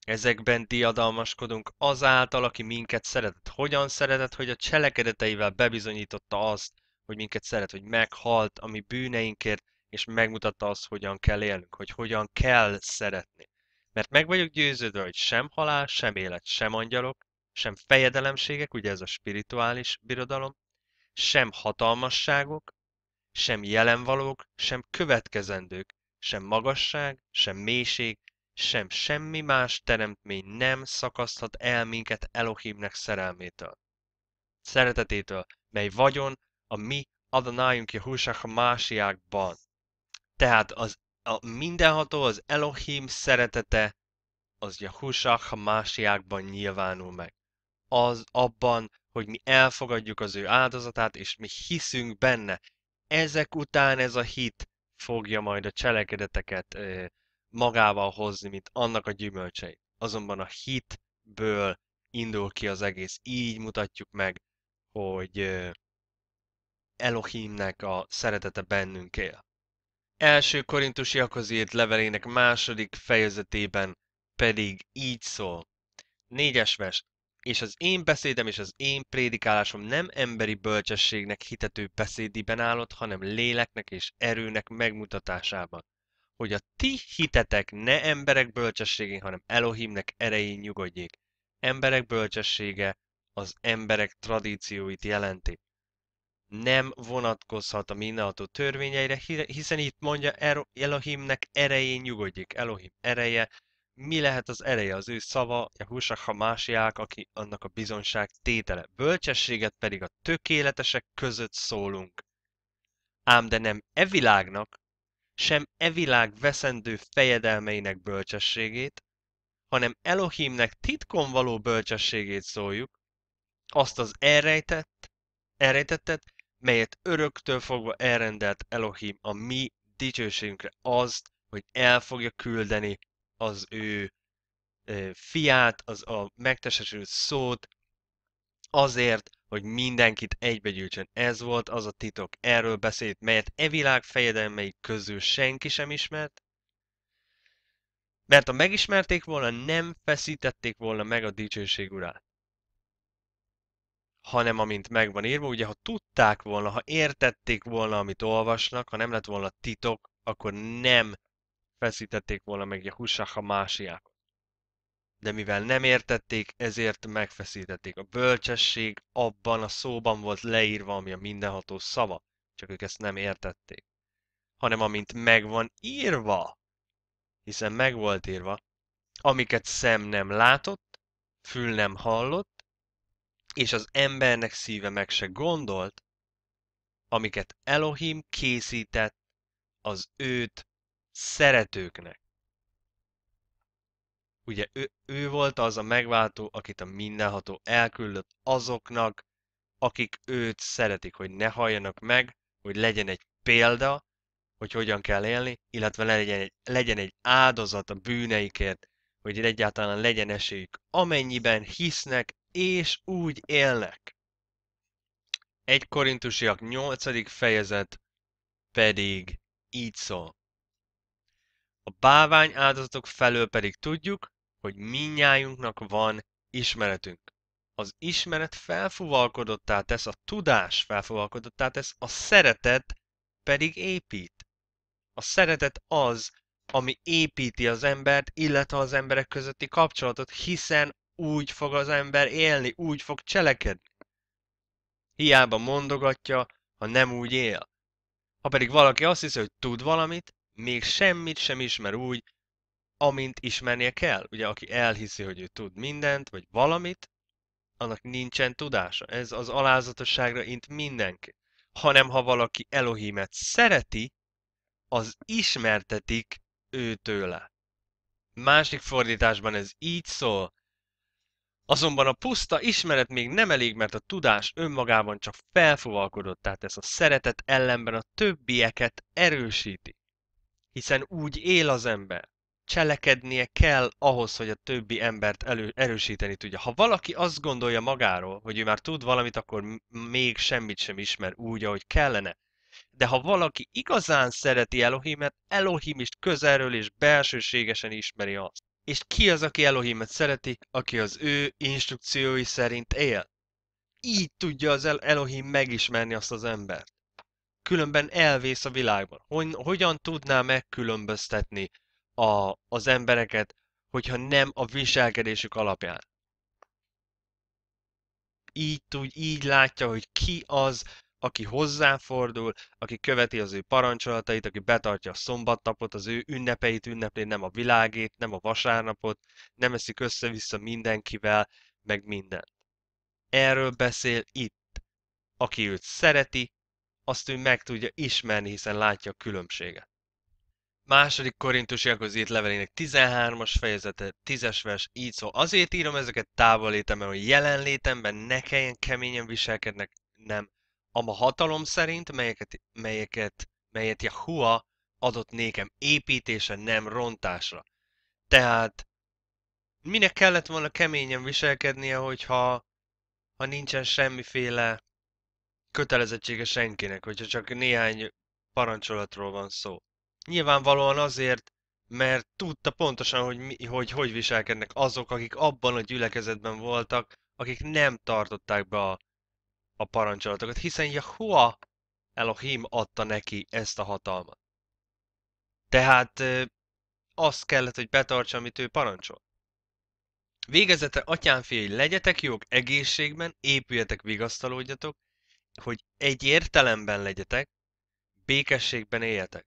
Ezekben diadalmaskodunk azáltal, aki minket szeretett. Hogyan szeretett, hogy a cselekedeteivel bebizonyította azt, hogy minket szeret, hogy meghalt a mi bűneinkért, és megmutatta azt, hogyan kell élnünk, hogy hogyan kell szeretni. Mert meg vagyok győződve, hogy sem halál, sem élet, sem angyalok, sem fejedelemségek, ugye ez a spirituális birodalom, sem hatalmasságok, sem jelenvalók, sem következendők, sem magasság, sem mélység, sem semmi más teremtmény nem szakaszthat el minket Elohimnek szerelmétől. Szeretetétől, mely vagyon a mi Adonaiunk Jehusach a másiákban. Tehát az, a mindenható, az Elohim szeretete az Jehusach a másiákban nyilvánul meg. Az abban, hogy mi elfogadjuk az ő áldozatát, és mi hiszünk benne. Ezek után ez a hit fogja majd a cselekedeteket magával hozni, mint annak a gyümölcseit. Azonban a hitből indul ki az egész. Így mutatjuk meg, hogy Elohimnek a szeretete bennünk él. Első korintusiakhoz írt levelének második fejezetében pedig így szól. Négyes vers. És az én beszédem és az én prédikálásom nem emberi bölcsességnek hitető beszédiben állott, hanem léleknek és erőnek megmutatásában hogy a ti hitetek ne emberek bölcsességén, hanem Elohimnek erején nyugodjék. Emberek bölcsessége az emberek tradícióit jelenti. Nem vonatkozhat a mindenható törvényeire, hiszen itt mondja Elohimnek erején nyugodjék. Elohim ereje. Mi lehet az ereje? Az ő szava, Jahusha másiák, aki annak a bizonság tétele. Bölcsességet pedig a tökéletesek között szólunk. Ám de nem e világnak, sem e világ veszendő fejedelmeinek bölcsességét, hanem Elohimnek titkon való bölcsességét szóljuk, azt az elrejtett, elrejtettet, melyet öröktől fogva elrendelt Elohim a mi dicsőségünkre azt, hogy el fogja küldeni az ő fiát, az a megtestesült szót, azért, hogy mindenkit egybegyűjtsön. Ez volt az a titok, erről beszélt, melyet e világ fejedelmei közül senki sem ismert, mert ha megismerték volna, nem feszítették volna meg a dicsőség urát. Hanem amint megvan írva, ugye ha tudták volna, ha értették volna, amit olvasnak, ha nem lett volna titok, akkor nem feszítették volna meg a Hussaha másiákat de mivel nem értették, ezért megfeszítették. A bölcsesség abban a szóban volt leírva, ami a mindenható szava, csak ők ezt nem értették. Hanem amint megvan írva, hiszen meg volt írva, amiket szem nem látott, fül nem hallott, és az embernek szíve meg se gondolt, amiket Elohim készített az őt szeretőknek. Ugye ő, ő volt az a megváltó, akit a mindenható elküldött azoknak, akik őt szeretik, hogy ne halljanak meg, hogy legyen egy példa, hogy hogyan kell élni, illetve legyen egy, legyen egy áldozat a bűneikért, hogy egyáltalán legyen esélyük, amennyiben hisznek és úgy élnek. Egy korintusiak 8. fejezet pedig így szól. A bávány áldozatok felől pedig tudjuk, hogy minnyájunknak van ismeretünk. Az ismeret felfúvalkodottá tesz, a tudás felfúvalkodottá tesz, a szeretet pedig épít. A szeretet az, ami építi az embert, illetve az emberek közötti kapcsolatot, hiszen úgy fog az ember élni, úgy fog cselekedni. Hiába mondogatja, ha nem úgy él. Ha pedig valaki azt hiszi, hogy tud valamit, még semmit sem ismer úgy, amint ismernie kell. Ugye, aki elhiszi, hogy ő tud mindent, vagy valamit, annak nincsen tudása. Ez az alázatosságra int mindenki. Hanem ha valaki Elohimet szereti, az ismertetik őtőle. Másik fordításban ez így szól. Azonban a puszta ismeret még nem elég, mert a tudás önmagában csak felfogalkodott, tehát ez a szeretet ellenben a többieket erősíti. Hiszen úgy él az ember cselekednie kell ahhoz, hogy a többi embert elő, erősíteni tudja. Ha valaki azt gondolja magáról, hogy ő már tud valamit, akkor még semmit sem ismer úgy, ahogy kellene. De ha valaki igazán szereti Elohimet, Elohim is közelről és belsőségesen ismeri azt. És ki az, aki Elohimet szereti, aki az ő instrukciói szerint él? Így tudja az Elohim megismerni azt az embert. Különben elvész a világban. Hogyan tudná megkülönböztetni a, az embereket, hogyha nem a viselkedésük alapján. Így tud, így látja, hogy ki az, aki hozzáfordul, aki követi az ő parancsolatait, aki betartja a szombatnapot, az ő ünnepeit ünnepli, nem a világét, nem a vasárnapot, nem eszik össze-vissza mindenkivel, meg mindent. Erről beszél itt. Aki őt szereti, azt ő meg tudja ismerni, hiszen látja a különbséget. Második korintusiakhoz írt levelének 13-as fejezete, 10-es vers, így szó. Azért írom ezeket távolétemben, hogy jelenlétemben ne kelljen keményen viselkednek, nem. Ama hatalom szerint, melyeket, melyeket, melyet Yahua adott nékem építése, nem rontásra. Tehát minek kellett volna keményen viselkednie, hogyha ha nincsen semmiféle kötelezettsége senkinek, hogyha csak néhány parancsolatról van szó. Nyilvánvalóan azért, mert tudta pontosan, hogy mi, hogy, hogy viselkednek azok, akik abban a gyülekezetben voltak, akik nem tartották be a, a parancsolatokat, hiszen Jahua Elohim adta neki ezt a hatalmat. Tehát azt kellett, hogy betartsa, amit ő parancsol. Végezete, atyám fiai, legyetek jók egészségben, épüljetek, vigasztalódjatok, hogy egy értelemben legyetek, békességben éljetek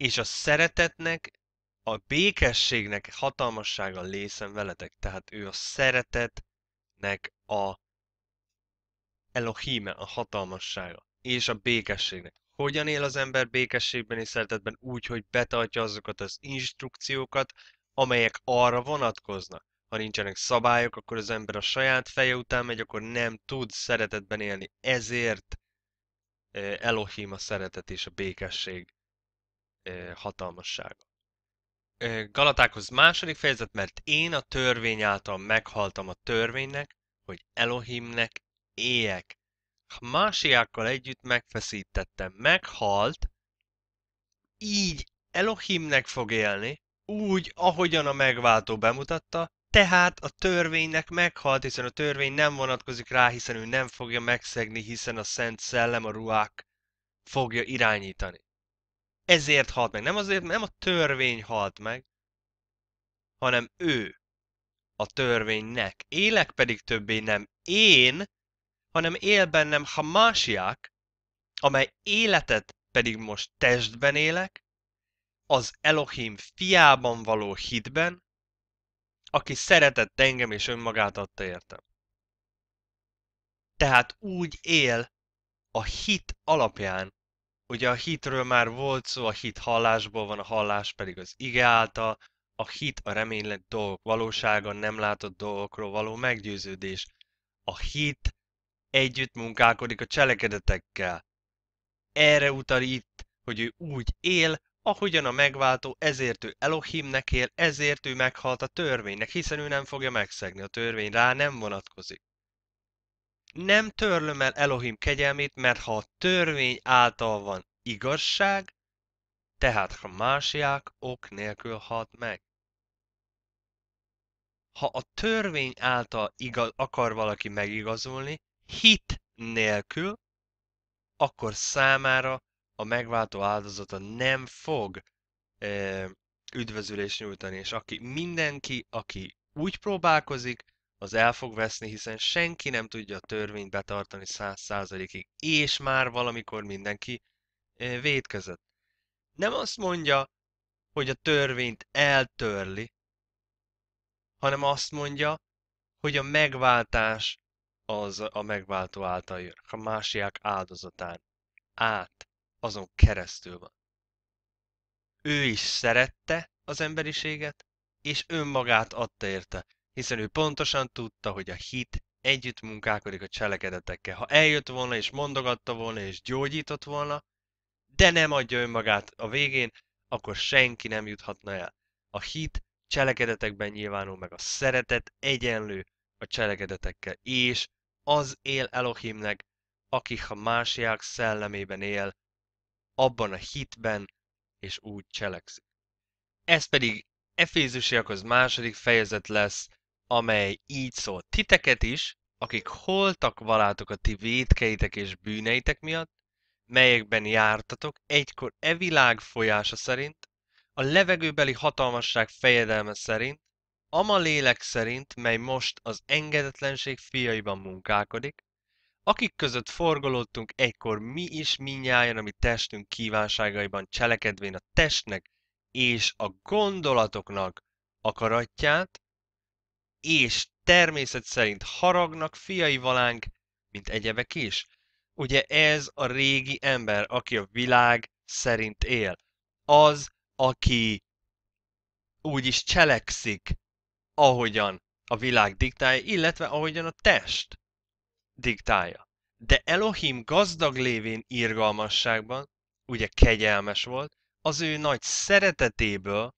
és a szeretetnek, a békességnek hatalmassága lészen veletek. Tehát ő a szeretetnek a Elohime, a hatalmassága, és a békességnek. Hogyan él az ember békességben és szeretetben úgy, hogy betartja azokat az instrukciókat, amelyek arra vonatkoznak? Ha nincsenek szabályok, akkor az ember a saját feje után megy, akkor nem tud szeretetben élni. Ezért eh, Elohim a szeretet és a békesség hatalmassága. Galatákhoz második fejezet, mert én a törvény által meghaltam a törvénynek, hogy Elohimnek éjek. Ha másiákkal együtt megfeszítettem, meghalt, így Elohimnek fog élni, úgy, ahogyan a megváltó bemutatta, tehát a törvénynek meghalt, hiszen a törvény nem vonatkozik rá, hiszen ő nem fogja megszegni, hiszen a Szent Szellem, a ruák fogja irányítani ezért halt meg. Nem azért, nem a törvény halt meg, hanem ő a törvénynek. Élek pedig többé nem én, hanem él bennem Hamásiák, amely életet pedig most testben élek, az Elohim fiában való hitben, aki szeretett engem és önmagát adta értem. Tehát úgy él a hit alapján, Ugye a hitről már volt szó, a hit hallásból van, a hallás pedig az ige által, a hit a reménylet dolgok valósága, nem látott dolgokról való meggyőződés. A hit együtt munkálkodik a cselekedetekkel. Erre utal itt, hogy ő úgy él, ahogyan a megváltó, ezért ő Elohimnek él, ezért ő meghalt a törvénynek, hiszen ő nem fogja megszegni, a törvény rá nem vonatkozik nem törlöm el Elohim kegyelmét, mert ha a törvény által van igazság, tehát ha másiák ok nélkül halt meg. Ha a törvény által igaz, akar valaki megigazolni, hit nélkül, akkor számára a megváltó áldozata nem fog e, üdvözülést nyújtani, és aki mindenki, aki úgy próbálkozik, az el fog veszni, hiszen senki nem tudja a törvényt betartani száz százalékig, és már valamikor mindenki védkezett. Nem azt mondja, hogy a törvényt eltörli, hanem azt mondja, hogy a megváltás az a megváltó által jön, a másiák áldozatán, át, azon keresztül van. Ő is szerette az emberiséget, és önmagát adta érte hiszen ő pontosan tudta, hogy a hit együtt munkálkodik a cselekedetekkel. Ha eljött volna, és mondogatta volna, és gyógyított volna, de nem adja önmagát a végén, akkor senki nem juthatna el. A hit cselekedetekben nyilvánul meg a szeretet egyenlő a cselekedetekkel, és az él Elohimnek, aki ha másiák szellemében él, abban a hitben és úgy cselekszik. Ez pedig Efézusiakhoz második fejezet lesz, amely így szól titeket is, akik holtak valátok a ti védkeitek és bűneitek miatt, melyekben jártatok egykor e világ folyása szerint, a levegőbeli hatalmasság fejedelme szerint, ama lélek szerint, mely most az engedetlenség fiaiban munkálkodik, akik között forgolódtunk egykor mi is minnyáján, ami testünk kívánságaiban cselekedvén a testnek és a gondolatoknak akaratját, és természet szerint haragnak fiai valánk, mint egyebek is. Ugye ez a régi ember, aki a világ szerint él. Az, aki úgyis cselekszik, ahogyan a világ diktálja, illetve ahogyan a test diktálja. De Elohim gazdag lévén irgalmasságban, ugye kegyelmes volt, az ő nagy szeretetéből,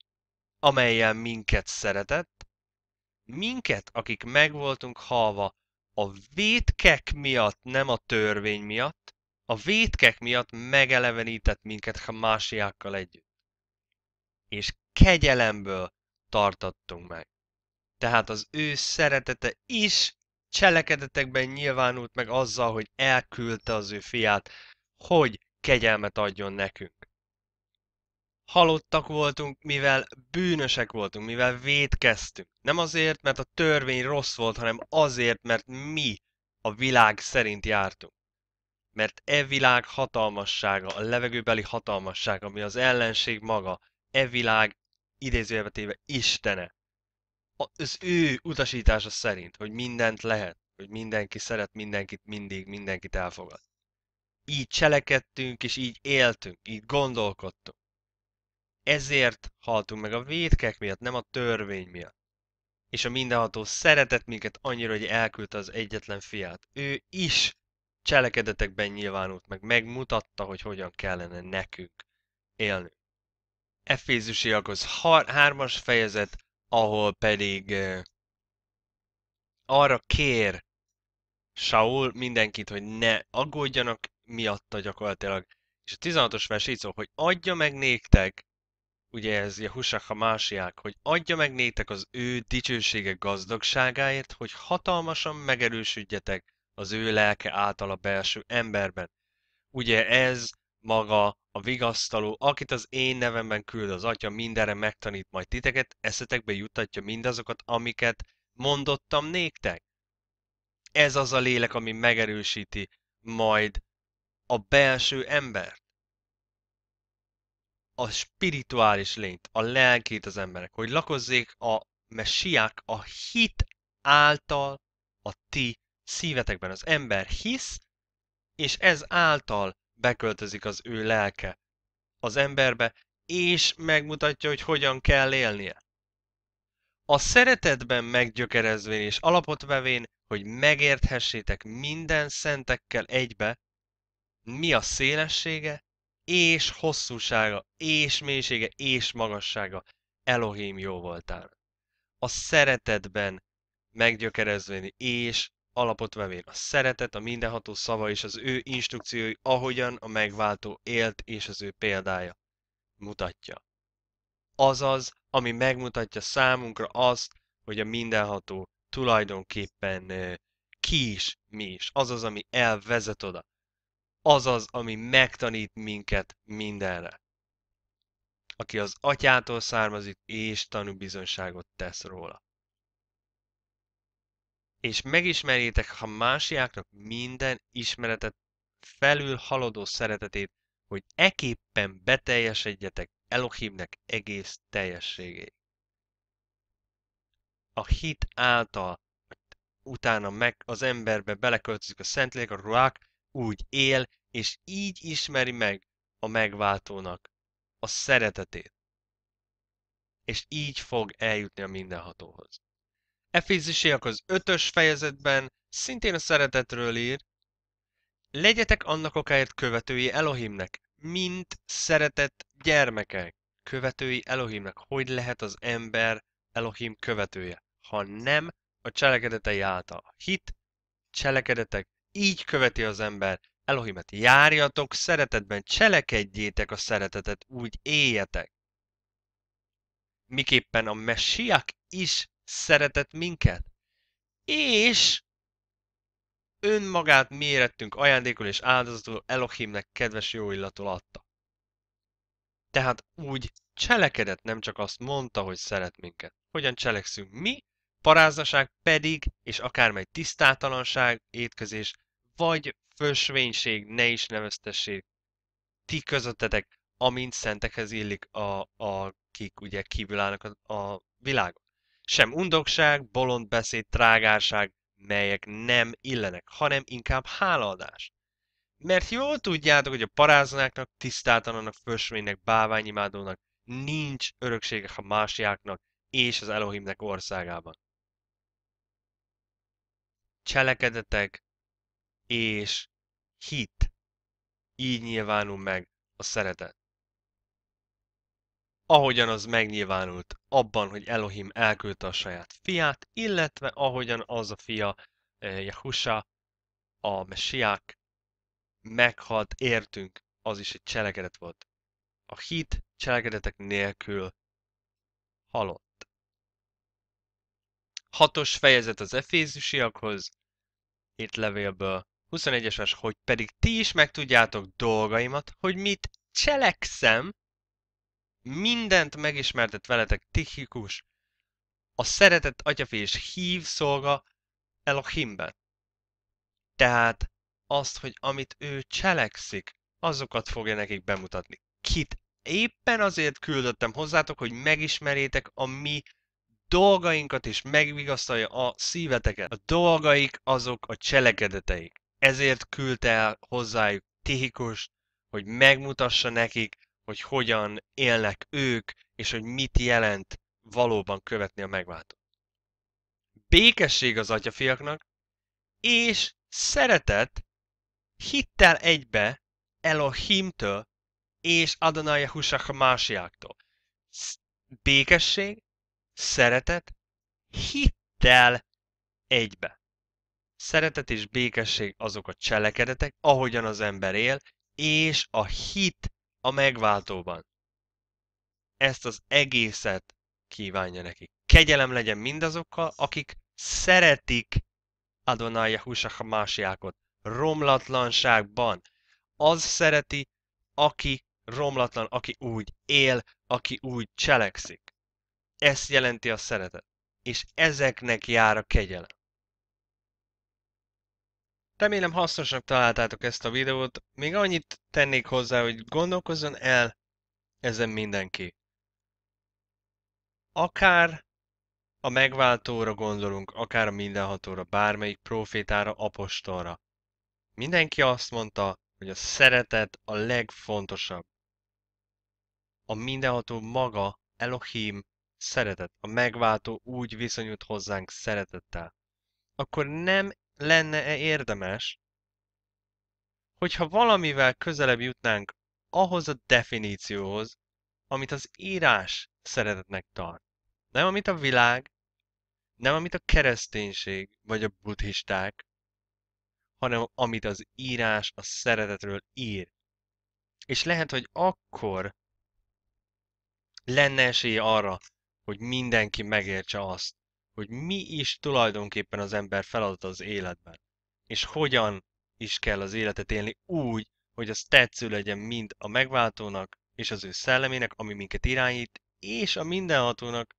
amelyen minket szeretett, minket, akik megvoltunk halva a vétkek miatt, nem a törvény miatt, a vétkek miatt megelevenített minket ha másiákkal együtt. És kegyelemből tartottunk meg. Tehát az ő szeretete is cselekedetekben nyilvánult meg azzal, hogy elküldte az ő fiát, hogy kegyelmet adjon nekünk halottak voltunk, mivel bűnösek voltunk, mivel védkeztünk. Nem azért, mert a törvény rossz volt, hanem azért, mert mi a világ szerint jártunk. Mert e világ hatalmassága, a levegőbeli hatalmasság, ami az ellenség maga, e világ idézőjelvetéve Istene. Az ő utasítása szerint, hogy mindent lehet, hogy mindenki szeret mindenkit mindig, mindenkit elfogad. Így cselekedtünk, és így éltünk, így gondolkodtunk ezért haltunk meg a védkek miatt, nem a törvény miatt. És a mindenható szeretett minket annyira, hogy elküldte az egyetlen fiát. Ő is cselekedetekben nyilvánult meg, megmutatta, hogy hogyan kellene nekünk élnünk. Efézusiakhoz 3-as fejezet, ahol pedig eh, arra kér Saul mindenkit, hogy ne aggódjanak miatta gyakorlatilag. És a 16-os vers így szól, hogy adja meg néktek ugye ez a másiák, hogy adja meg nétek az ő dicsősége gazdagságáért, hogy hatalmasan megerősödjetek az ő lelke által a belső emberben. Ugye ez maga a vigasztaló, akit az én nevemben küld az atya, mindenre megtanít majd titeket, eszetekbe jutatja mindazokat, amiket mondottam néktek. Ez az a lélek, ami megerősíti majd a belső embert a spirituális lényt, a lelkét az emberek, hogy lakozzék a messiák a hit által a ti szívetekben. Az ember hisz, és ez által beköltözik az ő lelke az emberbe, és megmutatja, hogy hogyan kell élnie. A szeretetben meggyökerezvén és alapot vevén, hogy megérthessétek minden szentekkel egybe, mi a szélessége, és hosszúsága, és mélysége, és magassága. Elohim jó voltál. A szeretetben meggyökerezvén és alapot vevén. A szeretet, a mindenható szava és az ő instrukciói, ahogyan a megváltó élt és az ő példája mutatja. Azaz, ami megmutatja számunkra azt, hogy a mindenható tulajdonképpen ki is, mi is. Azaz, ami elvezet oda az az, ami megtanít minket mindenre. Aki az atyától származik, és bizonyságot tesz róla. És megismerjétek ha másiáknak minden ismeretet felül haladó szeretetét, hogy eképpen beteljesedjetek Elohimnek egész teljességéig. A hit által utána meg az emberbe beleköltözik a Szentlélek, a ruák, úgy él, és így ismeri meg a megváltónak a szeretetét. És így fog eljutni a mindenhatóhoz. Efézusiak az ötös fejezetben szintén a szeretetről ír, Legyetek annak okáért követői Elohimnek, mint szeretett gyermekek. Követői Elohimnek. Hogy lehet az ember Elohim követője? Ha nem, a cselekedetei által. A hit, cselekedetek így követi az ember Elohimet. Járjatok szeretetben, cselekedjétek a szeretetet, úgy éljetek. Miképpen a messiák is szeretett minket. És önmagát mérettünk ajándékul és áldozatul Elohimnek kedves jó illatul adta. Tehát úgy cselekedett, nem csak azt mondta, hogy szeret minket. Hogyan cselekszünk mi? paráznaság pedig, és akármely tisztátalanság, étkezés, vagy fösvénység, ne is neveztessék ti közöttetek, amint szentekhez illik, a, a kik ugye kívül állnak a, a világon. Sem undokság, bolond beszéd, trágárság, melyek nem illenek, hanem inkább hálaadás. Mert jól tudjátok, hogy a paráznáknak, tisztátalannak, fösvénynek, báványimádónak nincs öröksége a másjáknak és az Elohimnek országában cselekedetek és hit. Így nyilvánul meg a szeretet. Ahogyan az megnyilvánult abban, hogy Elohim elküldte a saját fiát, illetve ahogyan az a fia eh, Jehusa, a mesiák meghalt, értünk, az is egy cselekedet volt. A hit cselekedetek nélkül halott. Hatos fejezet az Efézusiakhoz, hét levélből. 21-es vers, hogy pedig ti is megtudjátok dolgaimat, hogy mit cselekszem, mindent megismertet veletek Tichikus, a szeretett atyafi és hív szolga Elohimben. Tehát azt, hogy amit ő cselekszik, azokat fogja nekik bemutatni. Kit éppen azért küldöttem hozzátok, hogy megismerjétek a mi dolgainkat és megvigasztalja a szíveteket. A dolgaik azok a cselekedeteik. Ezért küldte el hozzájuk Tihikust, hogy megmutassa nekik, hogy hogyan élnek ők, és hogy mit jelent valóban követni a megváltót. Békesség az atyafiaknak, és szeretet hittel egybe Elohimtől és Adonai Husach Másiáktól. Békesség, szeretet hittel egybe. Szeretet és békesség azok a cselekedetek, ahogyan az ember él, és a hit a megváltóban. Ezt az egészet kívánja neki. Kegyelem legyen mindazokkal, akik szeretik Adonai a másiákot romlatlanságban. Az szereti, aki romlatlan, aki úgy él, aki úgy cselekszik. Ezt jelenti a szeretet. És ezeknek jár a kegyelem. Remélem hasznosnak találtátok ezt a videót. Még annyit tennék hozzá, hogy gondolkozzon el ezen mindenki. Akár a megváltóra gondolunk, akár a mindenhatóra, bármelyik profétára, apostolra. Mindenki azt mondta, hogy a szeretet a legfontosabb. A mindenható maga, Elohim, szeretet, a megváltó úgy viszonyult hozzánk szeretettel, akkor nem lenne-e érdemes, hogyha valamivel közelebb jutnánk ahhoz a definícióhoz, amit az írás szeretetnek tart. Nem amit a világ, nem amit a kereszténység vagy a buddhisták, hanem amit az írás a szeretetről ír. És lehet, hogy akkor lenne esély arra, hogy mindenki megértse azt, hogy mi is tulajdonképpen az ember feladata az életben, és hogyan is kell az életet élni úgy, hogy az tetsző legyen mind a megváltónak és az ő szellemének, ami minket irányít, és a mindenhatónak,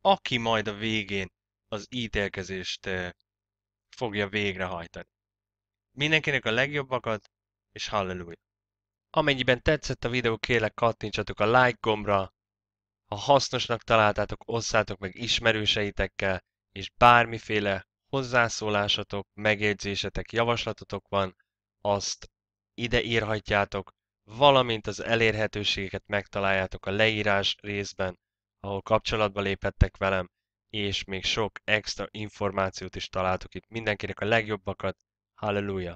aki majd a végén az ítélkezést fogja végrehajtani. Mindenkinek a legjobbakat, és halleluja! Amennyiben tetszett a videó, kérlek kattintsatok a like gombra, ha hasznosnak találtátok, osszátok meg ismerőseitekkel, és bármiféle hozzászólásatok, megjegyzésetek, javaslatotok van, azt ide írhatjátok, valamint az elérhetőségeket megtaláljátok a leírás részben, ahol kapcsolatba léphettek velem, és még sok extra információt is találtok itt. Mindenkinek a legjobbakat, halleluja!